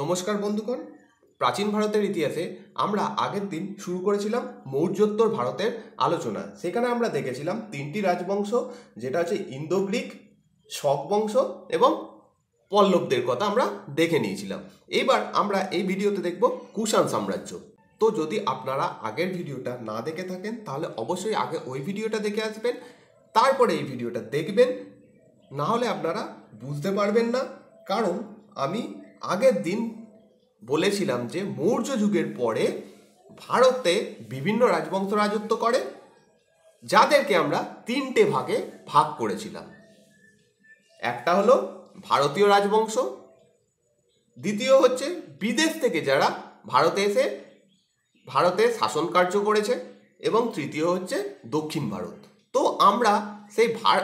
নমস্কার বন্ধুগণ প্রাচীন ভারতের ইতিহাসে আমরা আগের দিন শুরু করেছিলাম মৌর্যোত্তর ভারতের আলোচনা সেখানে আমরা দেখেছিলাম তিনটি রাজবংশ যেটা হচ্ছে ইন্দো গ্রিক শক বংশ এবং পল্লবদের কথা আমরা দেখে নিয়েছিলাম এবার আমরা এই ভিডিওতে দেখব কুষাণ সাম্রাজ্য তো যদি আপনারা আগের ভিডিওটা না দেখে থাকেন তাহলে অবশ্যই আগে ওই ভিডিওটা দেখে আসবেন তারপরে এই ভিডিওটা দেখবেন না হলে আপনারা বুঝতে পারবেন না কারণ আমি আগের দিন বলেছিলাম যে মৌর্য যুগের পরে ভারতে বিভিন্ন রাজবংশ রাজত্ব করে যাদেরকে আমরা তিনটে ভাগে ভাগ করেছিলাম একটা হলো ভারতীয় রাজবংশ দ্বিতীয় হচ্ছে বিদেশ থেকে যারা ভারতে এসে ভারতে শাসন কার্য করেছে এবং তৃতীয় হচ্ছে দক্ষিণ ভারত তো আমরা সেই ভার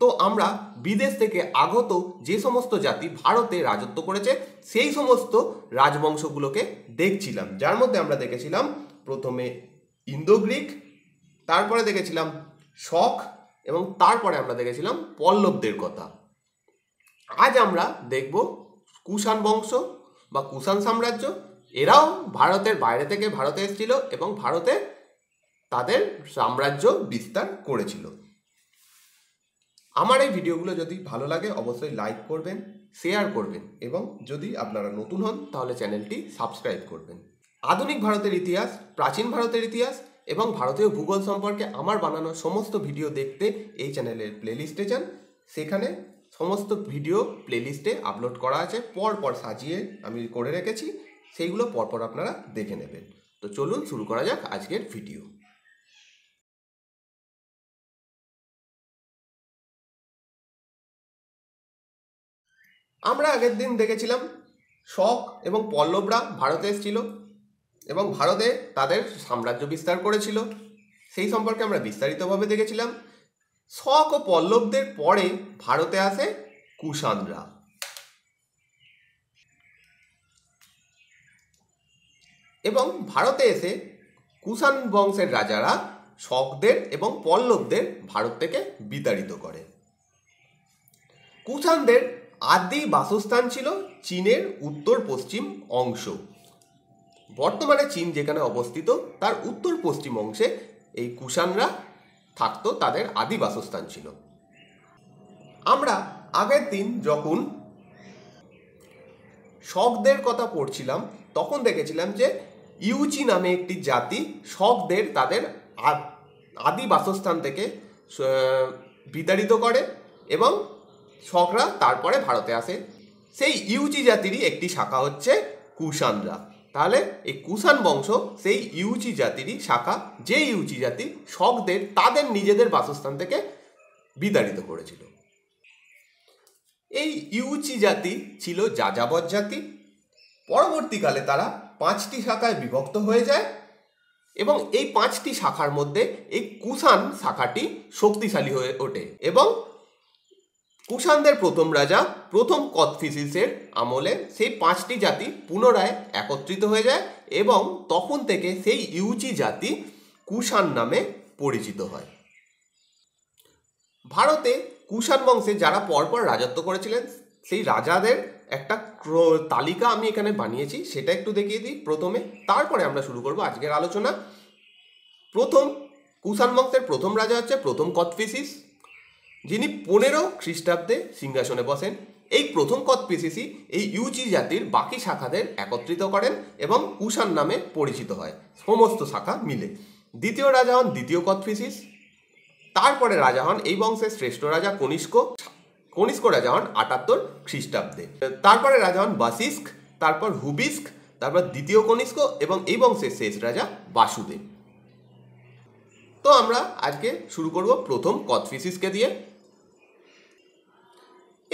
তো আমরা বিদেশ থেকে আগত যে সমস্ত জাতি ভারতে রাজত্ব করেছে সেই সমস্ত রাজবংশগুলোকে দেখছিলাম যার মধ্যে আমরা দেখেছিলাম প্রথমে ইন্দো গ্রিক তারপরে দেখেছিলাম শখ এবং তারপরে আমরা দেখেছিলাম পল্লবদের কথা আজ আমরা দেখব কুষাণ বংশ বা কুষাণ সাম্রাজ্য এরাও ভারতের বাইরে থেকে ভারতে এসেছিল এবং ভারতে তাদের সাম্রাজ্য বিস্তার করেছিল আমার এই ভিডিওগুলো যদি ভালো লাগে অবশ্যই লাইক করবেন শেয়ার করবেন এবং যদি আপনারা নতুন হন তাহলে চ্যানেলটি সাবস্ক্রাইব করবেন আধুনিক ভারতের ইতিহাস প্রাচীন ভারতের ইতিহাস এবং ভারতীয় ভূগোল সম্পর্কে আমার বানানো সমস্ত ভিডিও দেখতে এই চ্যানেলের প্লেলিস্টে যান সেখানে সমস্ত ভিডিও প্লেলিস্টে আপলোড করা আছে পরপর সাজিয়ে আমি করে রেখেছি সেইগুলো পরপর আপনারা দেখে নেবেন তো চলুন শুরু করা যাক আজকের ভিডিও আমরা আগের দিন দেখেছিলাম শক এবং পল্লবরা ভারতে এসেছিল এবং ভারতে তাদের সাম্রাজ্য বিস্তার করেছিল সেই সম্পর্কে আমরা বিস্তারিতভাবে দেখেছিলাম শক ও পল্লবদের পরে ভারতে আসে কুষাণরা এবং ভারতে এসে কুষাণ বংশের রাজারা শকদের এবং পল্লবদের ভারত থেকে বিতাড়িত করে কুষাণদের আদি বাসস্থান ছিল চীনের উত্তর পশ্চিম অংশ বর্তমানে চীন যেখানে অবস্থিত তার উত্তর পশ্চিম অংশে এই কুষাণরা থাকতো তাদের আদি বাসস্থান ছিল আমরা আগের দিন যখন শকদের কথা পড়ছিলাম তখন দেখেছিলাম যে ইউচি নামে একটি জাতি শকদের তাদের আদি বাসস্থান থেকে বিতাড়িত করে এবং শকরা তারপরে ভারতে আসে সেই ইউজি জাতিরই একটি শাখা হচ্ছে কুষাণরা তাহলে এই কুষাণ বংশ সেই ইউচি জাতিরই শাখা যে ইউচি জাতি শকদের তাদের নিজেদের বাসস্থান থেকে বিতাড়িত করেছিল এই ইউচি জাতি ছিল যাযাবর জাতি পরবর্তীকালে তারা পাঁচটি শাখায় বিভক্ত হয়ে যায় এবং এই পাঁচটি শাখার মধ্যে এই কুষাণ শাখাটি শক্তিশালী হয়ে ওঠে এবং কুষাণদের প্রথম রাজা প্রথম কথফিসিসের আমলে সেই পাঁচটি জাতি পুনরায় একত্রিত হয়ে যায় এবং তখন থেকে সেই ইউচি জাতি কুষাণ নামে পরিচিত হয় ভারতে কুষাণ বংশে যারা পরপর রাজত্ব করেছিলেন সেই রাজাদের একটা তালিকা আমি এখানে বানিয়েছি সেটা একটু দেখিয়ে দিই প্রথমে তারপরে আমরা শুরু করব আজকের আলোচনা প্রথম কুষাণ বংশের প্রথম রাজা হচ্ছে প্রথম কথফিসিস যিনি পনেরো খ্রিস্টাব্দে সিংহাসনে বসেন এই প্রথম কত পিসিসি এই ইউজি জাতির বাকি শাখাদের একত্রিত করেন এবং কুষাণ নামে পরিচিত হয় সমস্ত শাখা মিলে দ্বিতীয় রাজা হন দ্বিতীয় কথফিসিস তারপরে রাজা হন এই বংশের শ্রেষ্ঠ রাজা কনিষ্ক কনিষ্ক রাজা হন আটাত্তর খ্রিস্টাব্দে তারপরে রাজা হন বাসিস্ক তারপর হুবিস্ক তারপর দ্বিতীয় কনিষ্ক এবং এই বংশের শেষ রাজা বাসুদেব তো আমরা আজকে শুরু করব প্রথম কথফিসিসকে দিয়ে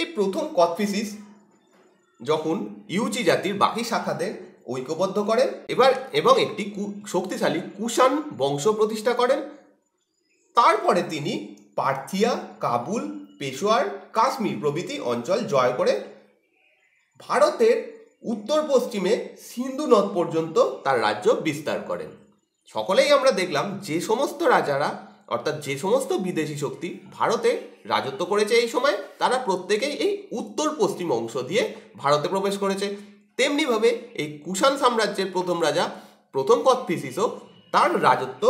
এই প্রথম কথফিসিস যখন ইউজি জাতির বাকি শাখাদের ঐক্যবদ্ধ করেন এবার এবং একটি শক্তিশালী কুষাণ বংশ প্রতিষ্ঠা করেন তারপরে তিনি পার্থিয়া কাবুল পেশোয়ার কাশ্মীর প্রভৃতি অঞ্চল জয় করে ভারতের উত্তর পশ্চিমে সিন্ধু নদ পর্যন্ত তার রাজ্য বিস্তার করেন সকলেই আমরা দেখলাম যে সমস্ত রাজারা অর্থাৎ যে সমস্ত বিদেশি শক্তি ভারতে রাজত্ব করেছে এই সময় তারা প্রত্যেকেই এই উত্তর পশ্চিম অংশ দিয়ে ভারতে প্রবেশ করেছে তেমনিভাবে এই কুষাণ সাম্রাজ্যের প্রথম রাজা প্রথম কথফিসিসও তার রাজত্ব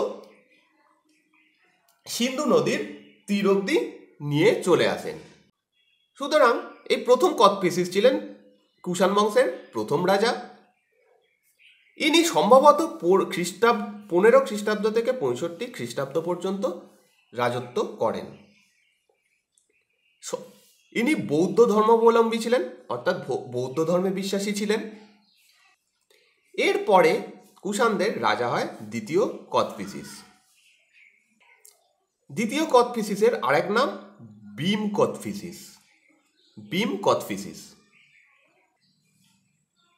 সিন্ধু নদীর তীর অব্দি নিয়ে চলে আসেন সুতরাং এই প্রথম কথপিসিস ছিলেন কুষাণ বংশের প্রথম রাজা ইনি সম্ভবত খ্রিস্টাব্দ পনেরো খ্রিস্টাব্দ থেকে পঁয়ষট্টি খ্রিস্টাব্দ পর্যন্ত রাজত্ব করেন ইনি বৌদ্ধ ধর্মাবলম্বী ছিলেন অর্থাৎ বৌদ্ধ ধর্মে বিশ্বাসী ছিলেন এরপরে কুষাণদের রাজা হয় দ্বিতীয় কথপিসিস দ্বিতীয় কথপিসিসের আরেক নাম বিম কথফিসিস বিম কথফিসিস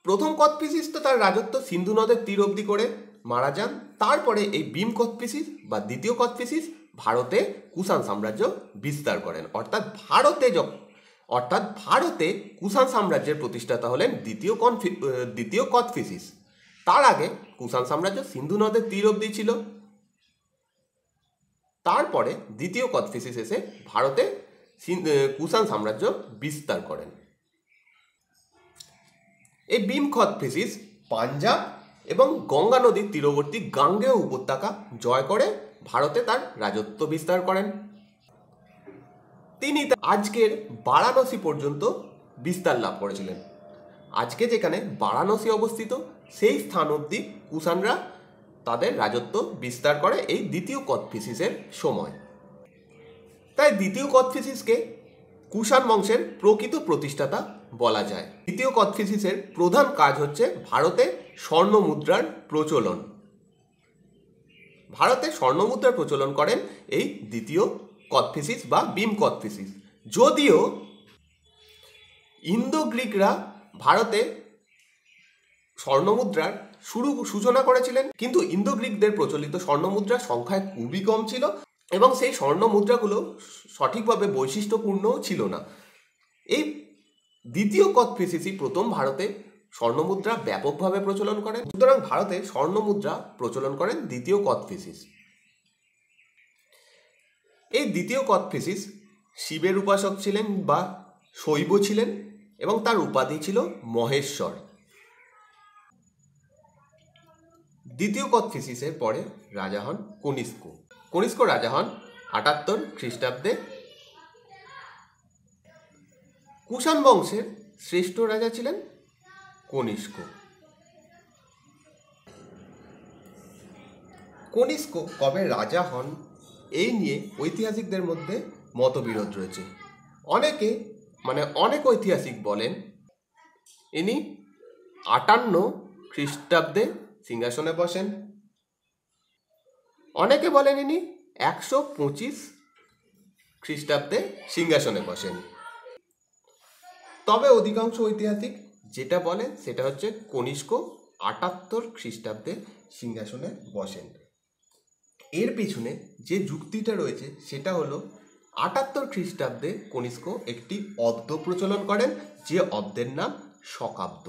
প্রথম কথপিসিস তো তার রাজত্ব সিন্ধু নদের তীর অবধি করে মারা যান তারপরে এই বিম কথপিসিস বা দ্বিতীয় কথপিসিস ভারতে কুষাণ সাম্রাজ্য বিস্তার করেন অর্থাৎ ভারতে যখন অর্থাৎ ভারতে কুষাণ সাম্রাজ্যের প্রতিষ্ঠাতা হলেন দ্বিতীয় কনফি দ্বিতীয় কথফিসিস তার আগে কুষাণ সাম্রাজ্য সিন্ধু নদের তীর অবধি ছিল তারপরে দ্বিতীয় কথফিসিস এসে ভারতে কুষাণ সাম্রাজ্য বিস্তার করেন এই বিমখত ফেসিস পাঞ্জাব এবং গঙ্গা নদীর তীরবর্তী গাঙ্গেয় উপত্যকা জয় করে ভারতে তার রাজত্ব বিস্তার করেন তিনি আজকের বারাণসী পর্যন্ত বিস্তার লাভ করেছিলেন আজকে যেখানে বারাণসী অবস্থিত সেই স্থান অবধি কুষাণরা তাদের রাজত্ব বিস্তার করে এই দ্বিতীয় কথফিসিসের সময় তাই দ্বিতীয় কথফিসিসকে কুষাণ বংশের প্রকৃত প্রতিষ্ঠাতা বলা যায় দ্বিতীয় কথিসিসের প্রধান কাজ হচ্ছে ভারতে স্বর্ণ মুদ্রার প্রচলন ভারতে স্বর্ণ মুদ্রার প্রচলন করেন এই দ্বিতীয় কথিসিস বা বিম কথিসিস যদিও ইন্দো গ্রিকরা ভারতে স্বর্ণমুদ্রার শুরু সূচনা করেছিলেন কিন্তু ইন্দো গ্রিকদের প্রচলিত স্বর্ণমুদ্রার সংখ্যায় খুবই কম ছিল এবং সেই স্বর্ণ মুদ্রাগুলো সঠিকভাবে বৈশিষ্ট্যপূর্ণও ছিল না এই দ্বিতীয় কথ পিসিসি প্রথম ভারতে স্বর্ণ মুদ্রা ব্যাপকভাবে প্রচলন করেন সুতরাং ভারতে স্বর্ণ মুদ্রা প্রচলন করেন দ্বিতীয় কথ ফিসিস এই দ্বিতীয় কথ ফিসিস শিবের উপাসক ছিলেন বা শৈব ছিলেন এবং তার উপাধি ছিল মহেশ্বর দ্বিতীয় কথফিসিসের পরে রাজা হন কনিষ্ক কনিষ্ক রাজা হন আটাত্তর খ্রিস্টাব্দে কুষাণ বংশের শ্রেষ্ঠ রাজা ছিলেন কনিষ্ক কনিষ্ক কবে রাজা হন এই নিয়ে ঐতিহাসিকদের মধ্যে মতবিরোধ রয়েছে অনেকে মানে অনেক ঐতিহাসিক বলেন ইনি আটান্ন খ্রিস্টাব্দে সিংহাসনে বসেন অনেকে বলেন ইনি একশো পঁচিশ খ্রিস্টাব্দে সিংহাসনে বসেন তবে অধিকাংশ ঐতিহাসিক যেটা বলে সেটা হচ্ছে কনিষ্ক আটাত্তর খ্রিস্টাব্দে সিংহাসনে বসেন এর পিছনে যে যুক্তিটা রয়েছে সেটা হলো আটাত্তর খ্রিস্টাব্দে কনিষ্ক একটি অব্দ প্রচলন করেন যে অব্দের নাম শকাব্দ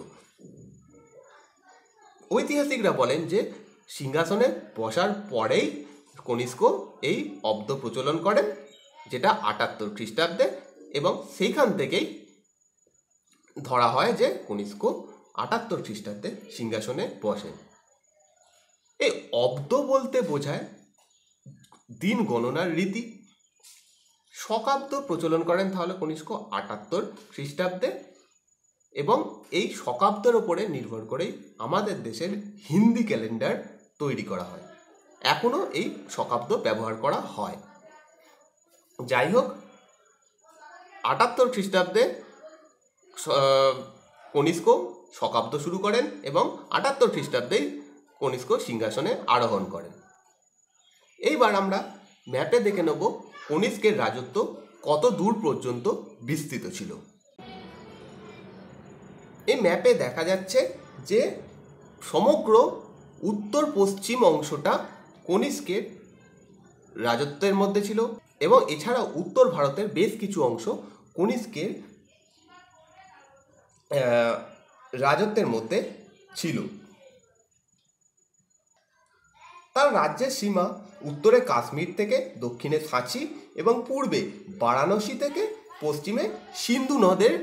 ঐতিহাসিকরা বলেন যে সিংহাসনে বসার পরেই কনিষ্ক এই অব্দ প্রচলন করেন যেটা আটাত্তর খ্রিস্টাব্দে এবং সেইখান থেকেই ধরা হয় যে কনিষ্ক আটাত্তর খ্রিস্টাব্দে সিংহাসনে বসেন এই অব্দ বলতে বোঝায় দিন গণনার রীতি শকাব্দ প্রচলন করেন তাহলে কনিষ্ক আটাত্তর খ্রিস্টাব্দে এবং এই শকাব্দের ওপরে নির্ভর করেই আমাদের দেশের হিন্দি ক্যালেন্ডার তৈরি করা হয় এখনও এই শকাব্দ ব্যবহার করা হয় যাই হোক আটাত্তর খ্রিস্টাব্দে কনিষ্ক শকাব্দ শুরু করেন এবং আটাত্তর খ্রিস্টাব্দেই কনিষ্ক সিংহাসনে আরোহণ করেন এইবার আমরা ম্যাপে দেখে নেব কনিষ্কের রাজত্ব কত দূর পর্যন্ত বিস্তৃত ছিল এই ম্যাপে দেখা যাচ্ছে যে সমগ্র উত্তর পশ্চিম অংশটা কনিষ্কের রাজত্বের মধ্যে ছিল এবং এছাড়া উত্তর ভারতের বেশ কিছু অংশ কনিষ্কের রাজত্বের মধ্যে ছিল তার রাজ্যের সীমা উত্তরে কাশ্মীর থেকে দক্ষিণে সাঁচি এবং পূর্বে বারাণসী থেকে পশ্চিমে সিন্ধু নদের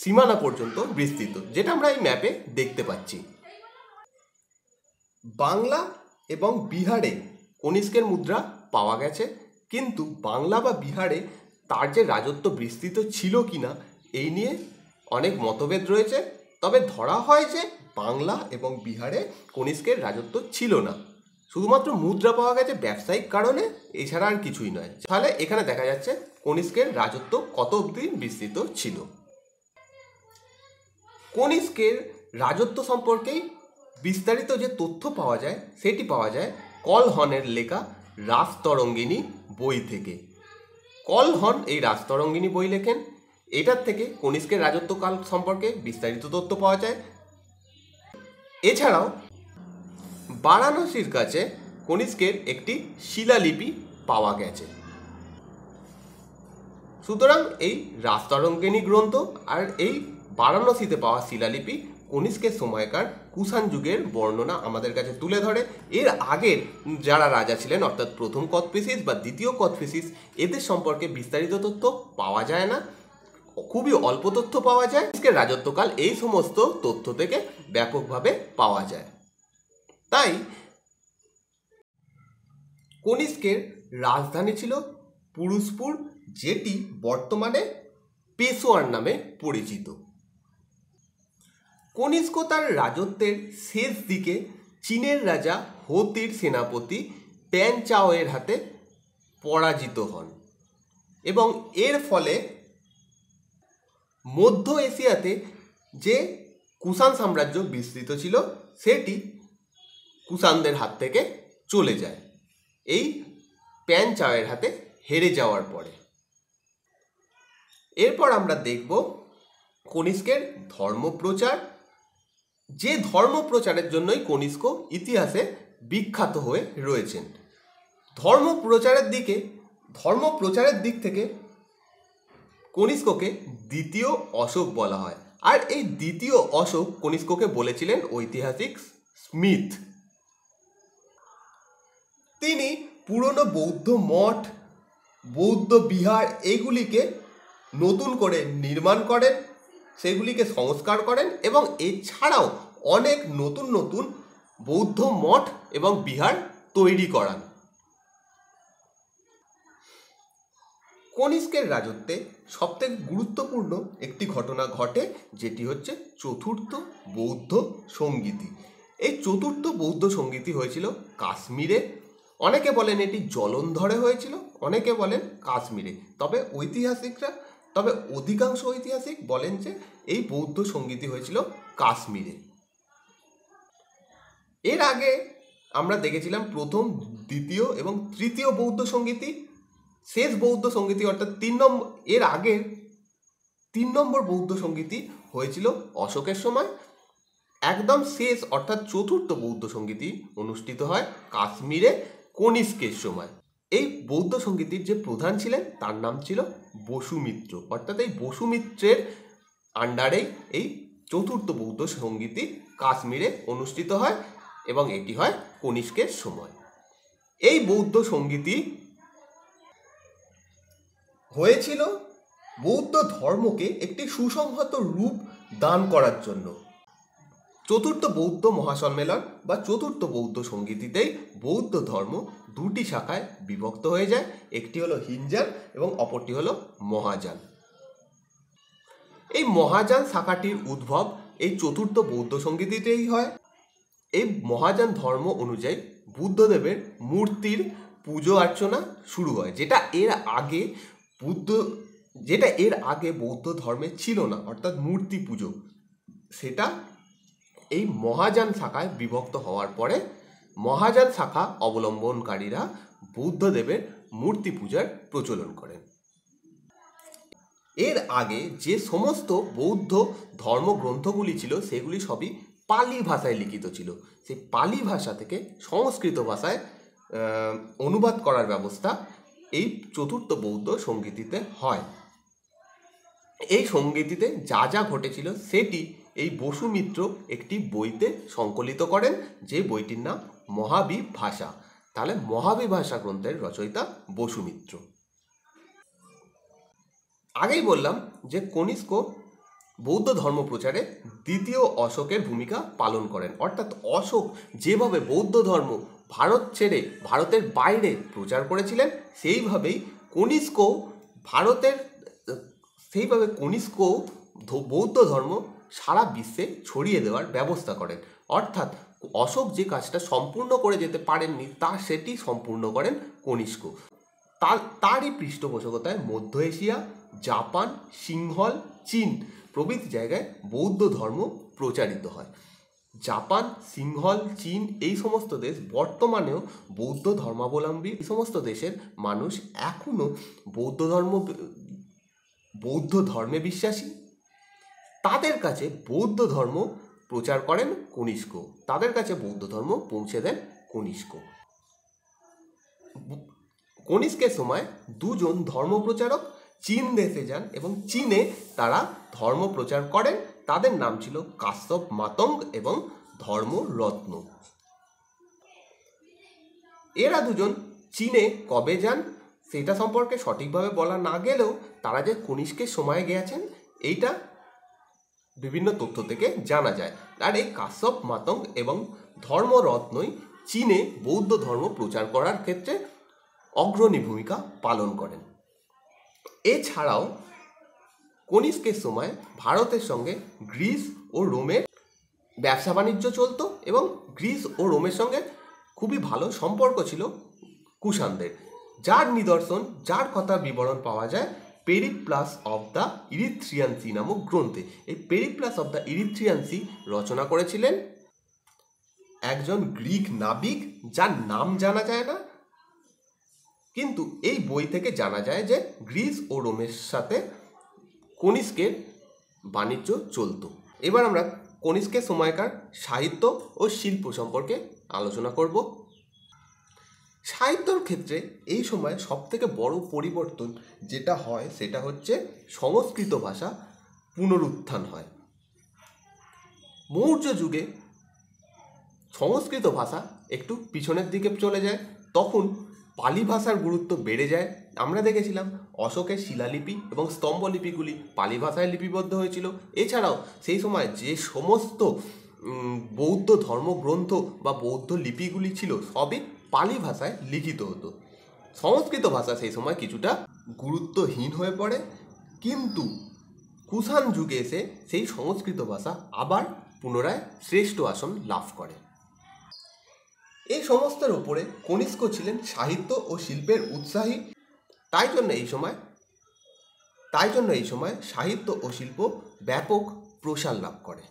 সীমানা পর্যন্ত বিস্তৃত যেটা আমরা এই ম্যাপে দেখতে পাচ্ছি বাংলা এবং বিহারে কনিষ্কের মুদ্রা পাওয়া গেছে কিন্তু বাংলা বা বিহারে তার যে রাজত্ব বিস্তৃত ছিল কিনা এই নিয়ে অনেক মতভেদ রয়েছে তবে ধরা হয় যে বাংলা এবং বিহারে কনিষ্কের রাজত্ব ছিল না শুধুমাত্র মুদ্রা পাওয়া গেছে ব্যবসায়িক কারণে এছাড়া আর কিছুই নয় তাহলে এখানে দেখা যাচ্ছে কনিষ্কের রাজত্ব কত অব্দি বিস্তৃত ছিল কনিষ্কের রাজত্ব সম্পর্কেই বিস্তারিত যে তথ্য পাওয়া যায় সেটি পাওয়া যায় কলহনের লেখা রাজতরঙ্গিনী বই থেকে কলহন এই রাজতরঙ্গিনী বই লেখেন এটার থেকে কনিষ্কের রাজত্বকাল সম্পর্কে বিস্তারিত তথ্য পাওয়া যায় এছাড়াও বারাণসীর কাছে কনিষ্কের একটি শিলালিপি পাওয়া গেছে সুতরাং এই রাস্তারঙ্গিনী গ্রন্থ আর এই বারাণসীতে পাওয়া শিলালিপি কনিষ্কের সময়কার কুষাণ যুগের বর্ণনা আমাদের কাছে তুলে ধরে এর আগের যারা রাজা ছিলেন অর্থাৎ প্রথম কথফিসিস বা দ্বিতীয় কথফিসিস এদের সম্পর্কে বিস্তারিত তথ্য পাওয়া যায় না খুবই অল্প তথ্য পাওয়া যায় আজকে রাজত্বকাল এই সমস্ত তথ্য থেকে ব্যাপকভাবে পাওয়া যায় তাই কনিষ্কের রাজধানী ছিল পুরুষপুর যেটি বর্তমানে পেশোয়ার নামে পরিচিত কনিষ্ক তার রাজত্বের শেষ দিকে চীনের রাজা হতির সেনাপতি প্যান চাওয়ের হাতে পরাজিত হন এবং এর ফলে মধ্য এশিয়াতে যে কুষাণ সাম্রাজ্য বিস্তৃত ছিল সেটি কুষাণদের হাত থেকে চলে যায় এই প্যান চাওয়ের হাতে হেরে যাওয়ার পরে এরপর আমরা দেখব কনিষ্কের ধর্মপ্রচার যে ধর্মপ্রচারের জন্যই কনিষ্ক ইতিহাসে বিখ্যাত হয়ে রয়েছেন ধর্মপ্রচারের দিকে ধর্মপ্রচারের দিক থেকে কনিষ্ককে দ্বিতীয় অশোক বলা হয় আর এই দ্বিতীয় অশোক কনিষ্ককে বলেছিলেন ঐতিহাসিক স্মিথ তিনি পুরনো বৌদ্ধ মঠ বৌদ্ধ বিহার এগুলিকে নতুন করে নির্মাণ করেন সেগুলিকে সংস্কার করেন এবং এছাড়াও অনেক নতুন নতুন বৌদ্ধ মঠ এবং বিহার তৈরি করান কনিষ্কের রাজত্বে সবথেকে গুরুত্বপূর্ণ একটি ঘটনা ঘটে যেটি হচ্ছে চতুর্থ বৌদ্ধ সঙ্গীতি এই চতুর্থ বৌদ্ধ সঙ্গীতি হয়েছিল কাশ্মীরে অনেকে বলেন এটি জলন্ধরে হয়েছিল অনেকে বলেন কাশ্মীরে তবে ঐতিহাসিকরা তবে অধিকাংশ ঐতিহাসিক বলেন যে এই বৌদ্ধ সঙ্গীতি হয়েছিল কাশ্মীরে এর আগে আমরা দেখেছিলাম প্রথম দ্বিতীয় এবং তৃতীয় বৌদ্ধ সঙ্গীতি শেষ বৌদ্ধ সঙ্গীতি অর্থাৎ তিন নম্বর এর আগে তিন নম্বর বৌদ্ধ সঙ্গীতি হয়েছিল অশোকের সময় একদম শেষ অর্থাৎ চতুর্থ বৌদ্ধ সঙ্গীতি অনুষ্ঠিত হয় কাশ্মীরে কনিষ্কের সময় এই বৌদ্ধ সঙ্গীতির যে প্রধান ছিলেন তার নাম ছিল বসুমিত্র অর্থাৎ এই বসুমিত্রের আন্ডারেই এই চতুর্থ বৌদ্ধ সঙ্গীতি কাশ্মীরে অনুষ্ঠিত হয় এবং এটি হয় কনিষ্কের সময় এই বৌদ্ধ সঙ্গীতি হয়েছিল বৌদ্ধ ধর্মকে একটি সুসংহত রূপ দান করার জন্য চতুর্থ বৌদ্ধ মহাসম্মেলন বা চতুর্থ বৌদ্ধ সঙ্গীতিতেই বৌদ্ধ ধর্ম দুটি শাখায় বিভক্ত হয়ে যায় একটি হলো হিনজান এবং অপরটি হলো মহাযান এই মহাজান শাখাটির উদ্ভব এই চতুর্থ বৌদ্ধ সঙ্গীতিতেই হয় এই মহাযান ধর্ম অনুযায়ী বুদ্ধদেবের মূর্তির পুজো অর্চনা শুরু হয় যেটা এর আগে বুদ্ধ যেটা এর আগে বৌদ্ধ ধর্মে ছিল না অর্থাৎ মূর্তি পুজো সেটা এই মহাজান শাখায় বিভক্ত হওয়ার পরে মহাজান শাখা অবলম্বনকারীরা বুদ্ধদেবের মূর্তি পূজার প্রচলন করেন এর আগে যে সমস্ত বৌদ্ধ ধর্মগ্রন্থগুলি ছিল সেগুলি সবই পালি ভাষায় লিখিত ছিল সেই পালি ভাষা থেকে সংস্কৃত ভাষায় অনুবাদ করার ব্যবস্থা এই চতুর্থ বৌদ্ধ সঙ্গীতিতে হয় এই সঙ্গীতিতে যা যা ঘটেছিল সেটি এই বসু মিত্র একটি বইতে সংকলিত করেন যে বইটির নাম মহাবি ভাষা তাহলে মহাবি ভাষা গ্রন্থের রচয়িতা বসু মিত্র আগেই বললাম যে কনিষ্ক বৌদ্ধ ধর্ম প্রচারে দ্বিতীয় অশোকের ভূমিকা পালন করেন অর্থাৎ অশোক যেভাবে বৌদ্ধ ধর্ম ভারত ছেড়ে ভারতের বাইরে প্রচার করেছিলেন সেইভাবেই কনিষ্ক ভারতের সেইভাবে কনিষ্ক বৌদ্ধ ধর্ম সারা বিশ্বে ছড়িয়ে দেওয়ার ব্যবস্থা করেন অর্থাৎ অশোক যে কাজটা সম্পূর্ণ করে যেতে পারেননি তা সেটি সম্পূর্ণ করেন কনিষ্ক তার তারই পৃষ্ঠপোষকতায় মধ্য এশিয়া জাপান সিংহল চীন প্রভৃতি জায়গায় বৌদ্ধ ধর্ম প্রচারিত হয় জাপান সিংহল চীন এই সমস্ত দেশ বর্তমানেও বৌদ্ধ ধর্মাবলম্বী এই সমস্ত দেশের মানুষ এখনও বৌদ্ধ ধর্ম বৌদ্ধ ধর্মে বিশ্বাসী তাদের কাছে বৌদ্ধ ধর্ম প্রচার করেন কনিষ্ক তাদের কাছে বৌদ্ধ ধর্ম পৌঁছে দেন কনিষ্ক কনিষ্কের সময় দুজন ধর্মপ্রচারক চীন দেশে যান এবং চীনে তারা ধর্ম প্রচার করেন তাদের নাম ছিল কাশ্যপ মাতঙ্গ এবং ধর্মরত্ন এরা দুজন চীনে কবে যান সেটা সম্পর্কে সঠিকভাবে বলা না গেলেও তারা যে কনিষ্কের সময়ে গেছেন এইটা বিভিন্ন তথ্য থেকে জানা যায় আর এই কাশ্যপ মাতঙ্গ এবং ধর্মরত্নই চীনে বৌদ্ধ ধর্ম প্রচার করার ক্ষেত্রে অগ্রণী ভূমিকা পালন করেন এছাড়াও কনিষ্কের সময় ভারতের সঙ্গে গ্রিস ও রোমের ব্যবসা বাণিজ্য চলত এবং গ্রিস ও রোমের সঙ্গে খুবই ভালো সম্পর্ক ছিল কুষাণদের যার নিদর্শন যার কথা বিবরণ পাওয়া যায় পেরিপ্লাস অব দ্য ইরিথ্রিয়ানসি নামক গ্রন্থে এই পেরিপ্লাস অব দ্য ইরিথ্রিয়ানসি রচনা করেছিলেন একজন গ্রিক নাবিক যার নাম জানা যায় না কিন্তু এই বই থেকে জানা যায় যে গ্রিস ও রোমের সাথে কনিষ্কের বাণিজ্য চলত এবার আমরা কনিষ্কের সময়কার সাহিত্য ও শিল্প সম্পর্কে আলোচনা করব সাহিত্যর ক্ষেত্রে এই সময় সবথেকে বড় পরিবর্তন যেটা হয় সেটা হচ্ছে সংস্কৃত ভাষা পুনরুত্থান হয় মৌর্য যুগে সংস্কৃত ভাষা একটু পিছনের দিকে চলে যায় তখন পালি ভাষার গুরুত্ব বেড়ে যায় আমরা দেখেছিলাম অশোকের শিলালিপি এবং স্তম্ভলিপিগুলি পালি ভাষায় লিপিবদ্ধ হয়েছিল এছাড়াও সেই সময় যে সমস্ত বৌদ্ধ ধর্মগ্রন্থ বা বৌদ্ধ লিপিগুলি ছিল সবই পালি ভাষায় লিখিত হতো সংস্কৃত ভাষা সেই সময় কিছুটা গুরুত্বহীন হয়ে পড়ে কিন্তু কুষাণ যুগে এসে সেই সংস্কৃত ভাষা আবার পুনরায় শ্রেষ্ঠ আসন লাভ করে এই সমস্তার উপরে কনিষ্ক ছিলেন সাহিত্য ও শিল্পের উৎসাহী তাই জন্য এই সময় তাই জন্য এই সময় সাহিত্য ও শিল্প ব্যাপক প্রসার লাভ করে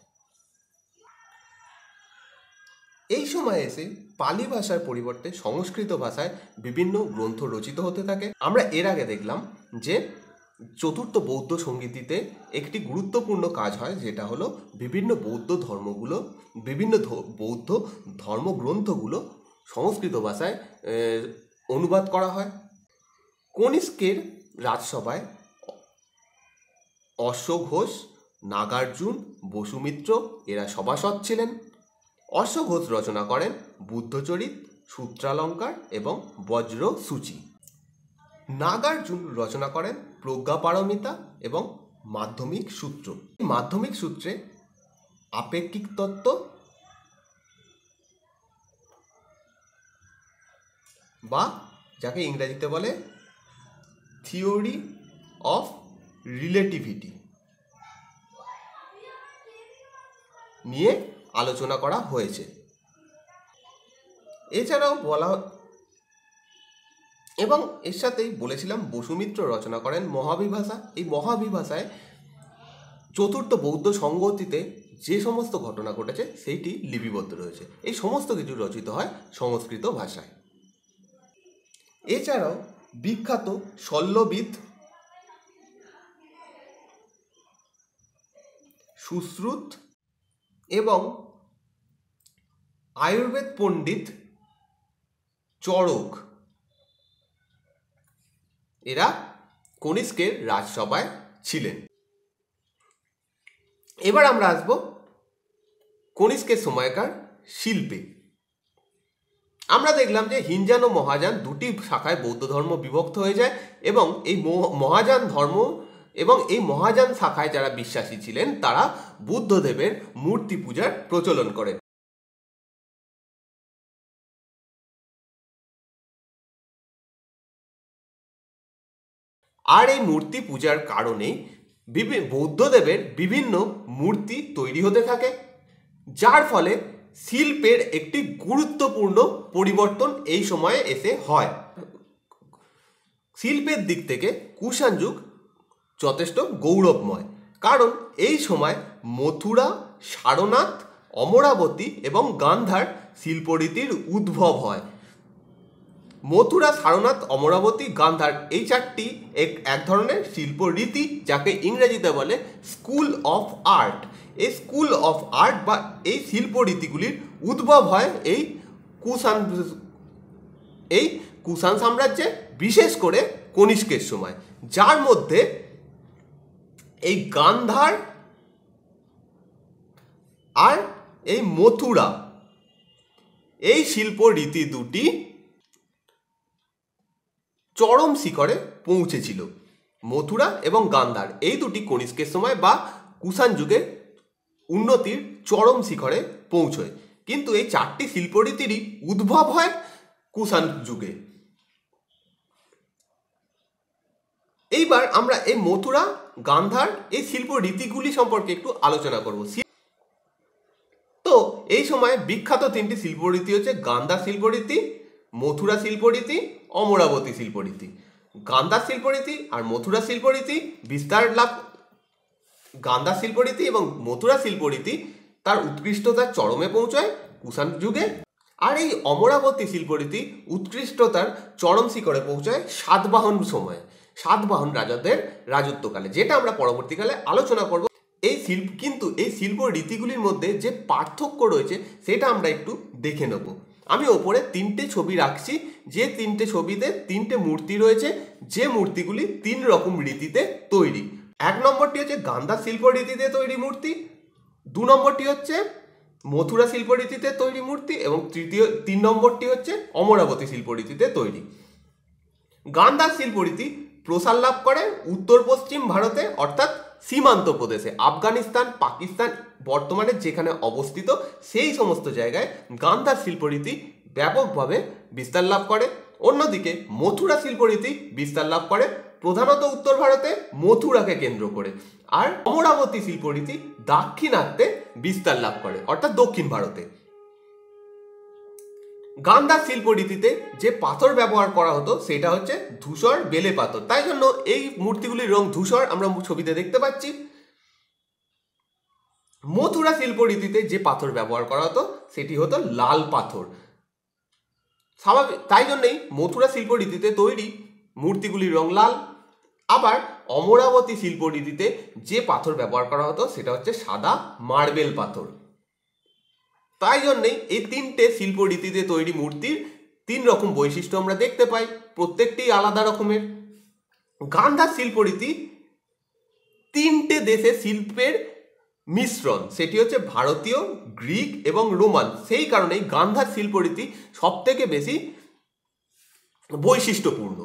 এই সময় এসে পালি ভাষার পরিবর্তে সংস্কৃত ভাষায় বিভিন্ন গ্রন্থ রচিত হতে থাকে আমরা এর আগে দেখলাম যে চতুর্থ বৌদ্ধ সঙ্গীতিতে একটি গুরুত্বপূর্ণ কাজ হয় যেটা হলো বিভিন্ন বৌদ্ধ ধর্মগুলো বিভিন্ন বৌদ্ধ ধর্মগ্রন্থগুলো সংস্কৃত ভাষায় অনুবাদ করা হয় কনিষ্কের রাজসভায় অশোক ঘোষ নাগার্জুন বসুমিত্র এরা সভাসদ ছিলেন অশোঘোষ রচনা করেন বুদ্ধচরিত সূত্রালঙ্কার এবং বজ্র সূচি নাগার্জুন রচনা করেন প্রজ্ঞাপারমিতা এবং মাধ্যমিক সূত্র মাধ্যমিক সূত্রে আপেক্ষিক তত্ত্ব বা যাকে ইংরেজিতে বলে থিওরি অফ রিলেটিভিটি নিয়ে আলোচনা করা হয়েছে এছাড়াও বলা এবং এর সাথেই বলেছিলাম বসুমিত্র রচনা করেন মহাবিভাষা এই মহাবিভাষায় চতুর্থ বৌদ্ধ সংগতিতে যে সমস্ত ঘটনা ঘটেছে সেইটি লিপিবদ্ধ রয়েছে এই সমস্ত কিছু রচিত হয় সংস্কৃত ভাষায় এছাড়াও বিখ্যাত শল্যবিদ সুশ্রুত এবং আয়ুর্বেদ পণ্ডিত চড়ক এরা কনিষ্কের রাজসভায় ছিলেন এবার আমরা আসব কনিষ্কের সময়কার শিল্পে আমরা দেখলাম যে হিনজান ও মহাযান দুটি শাখায় বৌদ্ধ ধর্ম বিভক্ত হয়ে যায় এবং এই মহাযান ধর্ম এবং এই মহাযান শাখায় যারা বিশ্বাসী ছিলেন তারা বুদ্ধদেবের মূর্তি পূজার প্রচলন করেন আর এই মূর্তি পূজার কারণে বৌদ্ধদেবের বিভিন্ন মূর্তি তৈরি হতে থাকে যার ফলে শিল্পের একটি গুরুত্বপূর্ণ পরিবর্তন এই সময়ে এসে হয় শিল্পের দিক থেকে কুষাণ যুগ যথেষ্ট গৌরবময় কারণ এই সময় মথুরা সারনাথ অমরাবতী এবং গান্ধার শিল্পরীতির উদ্ভব হয় মথুরা সারনাথ অমরাবতী গান্ধার এই চারটি এক এক ধরনের শিল্পরীতি যাকে ইংরেজিতে বলে স্কুল অফ আর্ট এই স্কুল অফ আর্ট বা এই শিল্প রীতিগুলির উদ্ভব হয় এই কুষাণ এই কুষাণ সাম্রাজ্যে বিশেষ করে কনিষ্কের সময় যার মধ্যে এই গান্ধার আর এই মথুরা এই শিল্প রীতি দুটি চরম শিখরে পৌঁছেছিল মথুরা এবং গান্ধার এই দুটি কনিষ্কের সময় বা কুষাণ যুগে উন্নতির চরম শিখরে পৌঁছয় কিন্তু এই চারটি শিল্পরীতিরই উদ্ভব হয় কুষাণ যুগে এইবার আমরা এই মথুরা গান্ধার এই শিল্প রীতিগুলি সম্পর্কে একটু আলোচনা করব তো এই সময় বিখ্যাত তিনটি শিল্পরীতি হচ্ছে গান্ধা শিল্পরীতি মথুরা শিল্পরীতি অমরাবতী শিল্পরীতি গান্ধা শিল্পরীতি আর মথুরা শিল্পরীতি বিস্তার লাভ গান্ধা শিল্পরীতি এবং মথুরা শিল্পরীতি তার উৎকৃষ্টতার চরমে পৌঁছায় কুষাণ যুগে আর এই অমরাবতী শিল্পরীতি উৎকৃষ্টতার চরম শিখরে পৌঁছায় সাতবাহন সময়ে সাতবাহন রাজাদের রাজত্বকালে যেটা আমরা পরবর্তীকালে আলোচনা করব এই শিল্প কিন্তু এই শিল্প রীতিগুলির মধ্যে যে পার্থক্য রয়েছে সেটা আমরা একটু দেখে নেব আমি ওপরে তিনটে ছবি রাখছি যে তিনটে ছবিতে তিনটে মূর্তি রয়েছে যে মূর্তিগুলি তিন রকম রীতিতে তৈরি এক নম্বরটি হচ্ছে গান্ধা শিল্পরীতিতে তৈরি মূর্তি দু নম্বরটি হচ্ছে মথুরা শিল্পরীতিতে তৈরি মূর্তি এবং তৃতীয় তিন নম্বরটি হচ্ছে অমরাবতী শিল্পরীতিতে তৈরি গান্ধা শিল্পরীতি প্রসার লাভ করে উত্তর পশ্চিম ভারতে অর্থাৎ সীমান্ত প্রদেশে আফগানিস্তান পাকিস্তান বর্তমানে যেখানে অবস্থিত সেই সমস্ত জায়গায় গান্ধার শিল্পরীতি ব্যাপকভাবে বিস্তার লাভ করে অন্যদিকে মথুরা শিল্পরীতি বিস্তার লাভ করে প্রধানত উত্তর ভারতে মথুরাকে কেন্দ্র করে আর অমরাবতী শিল্পরীতি দাক্ষিণাত্যে বিস্তার লাভ করে অর্থাৎ দক্ষিণ ভারতে গান্ধার শিল্পরীতিতে যে পাথর ব্যবহার করা হতো সেটা হচ্ছে ধূসর বেলে পাথর তাই জন্য এই মূর্তিগুলির রং ধূসর আমরা ছবিতে দেখতে পাচ্ছি মথুরা শিল্পরীতিতে যে পাথর ব্যবহার করা হতো সেটি হতো লাল পাথর স্বাভাবিক তাই জন্যই মথুরা শিল্পরীতিতে তৈরি মূর্তিগুলির রং লাল আবার অমরাবতী শিল্পনীতিতে যে পাথর ব্যবহার করা হতো সেটা হচ্ছে সাদা মার্বেল পাথর তাই জন্যেই এই তিনটে শিল্পরীতিতে তৈরি মূর্তির তিন রকম বৈশিষ্ট্য আমরা দেখতে পাই প্রত্যেকটি আলাদা রকমের গান্ধার শিল্পরীতি তিনটে দেশে শিল্পের মিশ্রণ সেটি হচ্ছে ভারতীয় গ্রিক এবং রোমান সেই কারণেই গান্ধার শিল্পরীতি সবথেকে বেশি বৈশিষ্ট্যপূর্ণ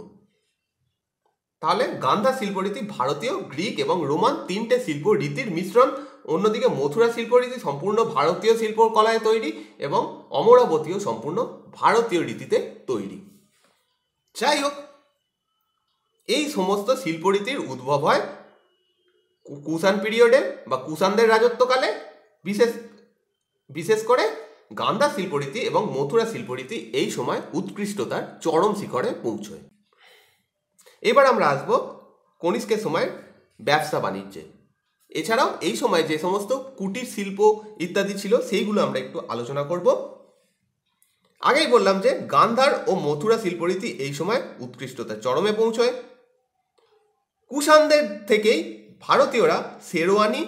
তাহলে গান্ধা শিল্পরীতি ভারতীয় গ্রিক এবং রোমান তিনটে শিল্প রীতির মিশ্রণ অন্যদিকে মথুরা শিল্পরীতি সম্পূর্ণ ভারতীয় শিল্প কলায় তৈরি এবং অমরাবতীয় সম্পূর্ণ ভারতীয় রীতিতে তৈরি যাই হোক এই সমস্ত শিল্পরীতির উদ্ভব হয় কুষাণ পিরিয়ডে বা কুষাণদের রাজত্বকালে বিশেষ বিশেষ করে গান্ধা শিল্পরীতি এবং মথুরা শিল্পরীতি এই সময় উৎকৃষ্টতার চরম শিখরে পৌঁছয় এবার আমরা আসব কনিষ্কের সময় ব্যবসা বাণিজ্যে এছাড়াও এই সময় যে সমস্ত কুটির শিল্প ইত্যাদি ছিল সেইগুলো আমরা একটু আলোচনা করব আগেই বললাম যে গান্ধার ও মথুরা শিল্পরীতি এই সময় উৎকৃষ্টতা চরমে পৌঁছয় কুষাণদের থেকেই ভারতীয়রা শেরওয়ানি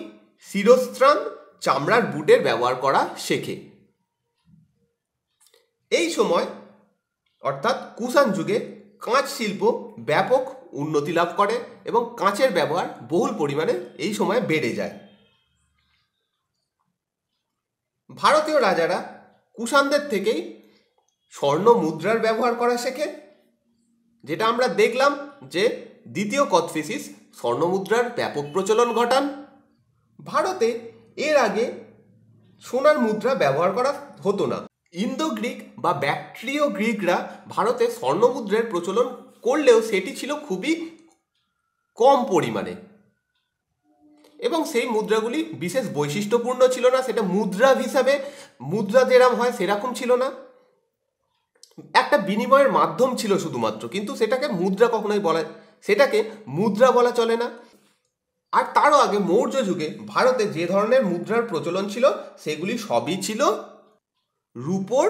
শিরস্ত্রাণ চামড়ার বুটের ব্যবহার করা শেখে এই সময় অর্থাৎ কুষাণ যুগে কাঁচ শিল্প ব্যাপক উন্নতি লাভ করে এবং কাঁচের ব্যবহার বহুল পরিমাণে এই সময়ে বেড়ে যায় ভারতীয় রাজারা কুষাণদের থেকেই স্বর্ণ মুদ্রার ব্যবহার করা শেখে যেটা আমরা দেখলাম যে দ্বিতীয় কথফিসিস স্বর্ণ মুদ্রার ব্যাপক প্রচলন ঘটান ভারতে এর আগে সোনার মুদ্রা ব্যবহার করা হতো না ইন্দো গ্রিক বা ব্যাকট্রিয় গ্রিকরা ভারতে স্বর্ণমুদ্রের প্রচলন করলেও সেটি ছিল খুবই কম পরিমাণে এবং সেই মুদ্রাগুলি বিশেষ বৈশিষ্ট্যপূর্ণ ছিল না সেটা মুদ্রা হিসাবে মুদ্রা যেরাম হয় সেরকম ছিল না একটা বিনিময়ের মাধ্যম ছিল শুধুমাত্র কিন্তু সেটাকে মুদ্রা কখনোই বলা সেটাকে মুদ্রা বলা চলে না আর তারও আগে মৌর্য যুগে ভারতে যে ধরনের মুদ্রার প্রচলন ছিল সেগুলি সবই ছিল রূপর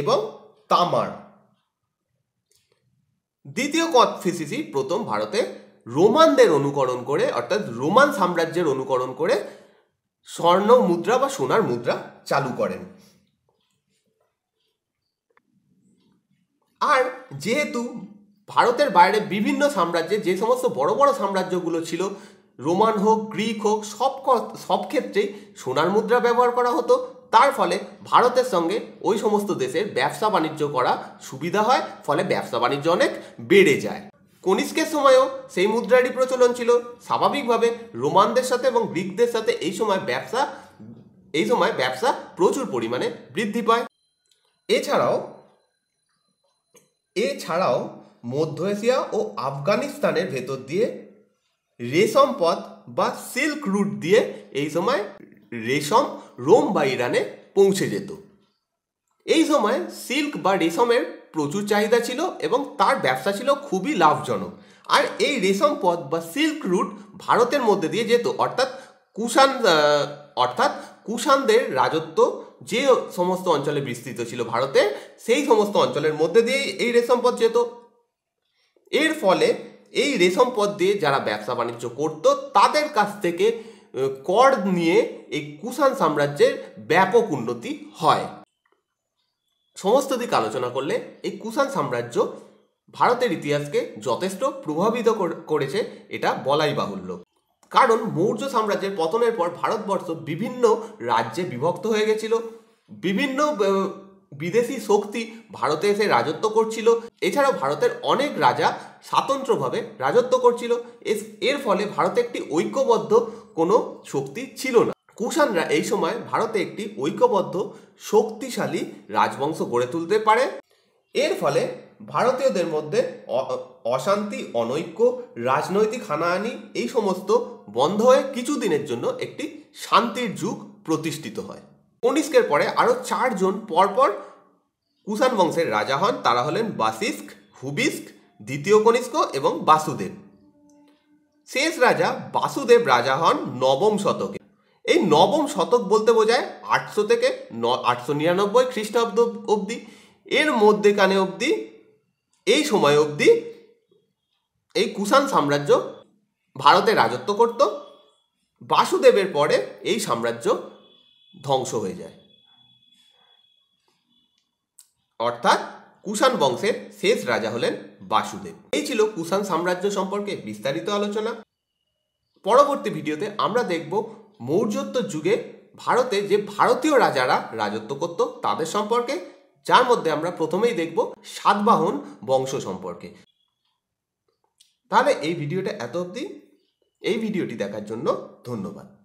এবং তামার দ্বিতীয় কনফিসিসি প্রথম ভারতে রোমানদের অনুকরণ করে অর্থাৎ রোমান সাম্রাজ্যের অনুকরণ করে স্বর্ণ মুদ্রা বা সোনার মুদ্রা চালু করেন আর যেহেতু ভারতের বাইরে বিভিন্ন সাম্রাজ্যে যে সমস্ত বড় বড় সাম্রাজ্যগুলো ছিল রোমান হোক গ্রিক হোক সব সব ক্ষেত্রেই সোনার মুদ্রা ব্যবহার করা হতো তার ফলে ভারতের সঙ্গে ওই সমস্ত দেশের ব্যবসা বাণিজ্য করা সুবিধা হয় ফলে ব্যবসা বাণিজ্য অনেক বেড়ে যায় কনিষ্কের সময়ও সেই মুদ্রারই প্রচলন ছিল স্বাভাবিকভাবে রোমানদের সাথে এবং গ্রিকদের সাথে এই সময় ব্যবসা এই সময় ব্যবসা প্রচুর পরিমাণে বৃদ্ধি পায় এছাড়াও এছাড়াও মধ্য এশিয়া ও আফগানিস্তানের ভেতর দিয়ে রেশম পথ বা সিল্ক রুট দিয়ে এই সময় রেশম রোম বা ইরানে পৌঁছে যেত এই সময় সিল্ক বা রেশমের প্রচুর চাহিদা ছিল এবং তার ব্যবসা ছিল খুবই লাভজনক আর এই রেশম পথ বা সিল্ক রুট ভারতের মধ্যে দিয়ে যেত অর্থাৎ কুষাণ অর্থাৎ কুষাণদের রাজত্ব যে সমস্ত অঞ্চলে বিস্তৃত ছিল ভারতে সেই সমস্ত অঞ্চলের মধ্যে দিয়ে এই রেশম পথ যেত এর ফলে এই রেশম পথ দিয়ে যারা ব্যবসা বাণিজ্য করত তাদের কাছ থেকে কর নিয়ে এই কুষাণ সাম্রাজ্যের ব্যাপক উন্নতি হয় সমস্ত দিক আলোচনা করলে এই কুষাণ সাম্রাজ্য ভারতের ইতিহাসকে যথেষ্ট প্রভাবিত করেছে এটা বলাই বাহুল্য কারণ মৌর্য সাম্রাজ্যের পতনের পর ভারতবর্ষ বিভিন্ন রাজ্যে বিভক্ত হয়ে গেছিল বিভিন্ন বিদেশি শক্তি ভারতে এসে রাজত্ব করছিল এছাড়া ভারতের অনেক রাজা স্বাতন্ত্রভাবে রাজত্ব করছিল এর ফলে ভারত একটি ঐক্যবদ্ধ কোনো শক্তি ছিল না কুষাণরা এই সময় ভারতে একটি ঐক্যবদ্ধ শক্তিশালী রাজবংশ গড়ে তুলতে পারে এর ফলে ভারতীয়দের মধ্যে অশান্তি অনৈক্য রাজনৈতিক হানাহানি এই সমস্ত বন্ধ হয়ে কিছুদিনের জন্য একটি শান্তির যুগ প্রতিষ্ঠিত হয় কনিষ্কের পরে আরও চারজন পরপর কুষাণ বংশের রাজা হন তারা হলেন বাসিস্ক হুবিস্ক দ্বিতীয় কনিষ্ক এবং বাসুদেব শেষ রাজা বাসুদেব রাজা হন নবম শতকে এই নবম শতক বলতে বোঝায় আটশো থেকে ন আটশো নিরানব্বই খ্রিস্টাব্দ অবধি এর মধ্যে কানে অবধি এই সময় অবধি এই কুষাণ সাম্রাজ্য ভারতে রাজত্ব করত বাসুদেবের পরে এই সাম্রাজ্য ধ্বংস হয়ে যায় অর্থাৎ কুষাণ বংশের শেষ রাজা হলেন বাসুদেব এই ছিল কুষাণ সাম্রাজ্য সম্পর্কে বিস্তারিত আলোচনা পরবর্তী ভিডিওতে আমরা দেখব মৌর্যত্ব যুগে ভারতে যে ভারতীয় রাজারা রাজত্ব করত তাদের সম্পর্কে যার মধ্যে আমরা প্রথমেই দেখব সাতবাহন বংশ সম্পর্কে তাহলে এই ভিডিওটা এত অবধি এই ভিডিওটি দেখার জন্য ধন্যবাদ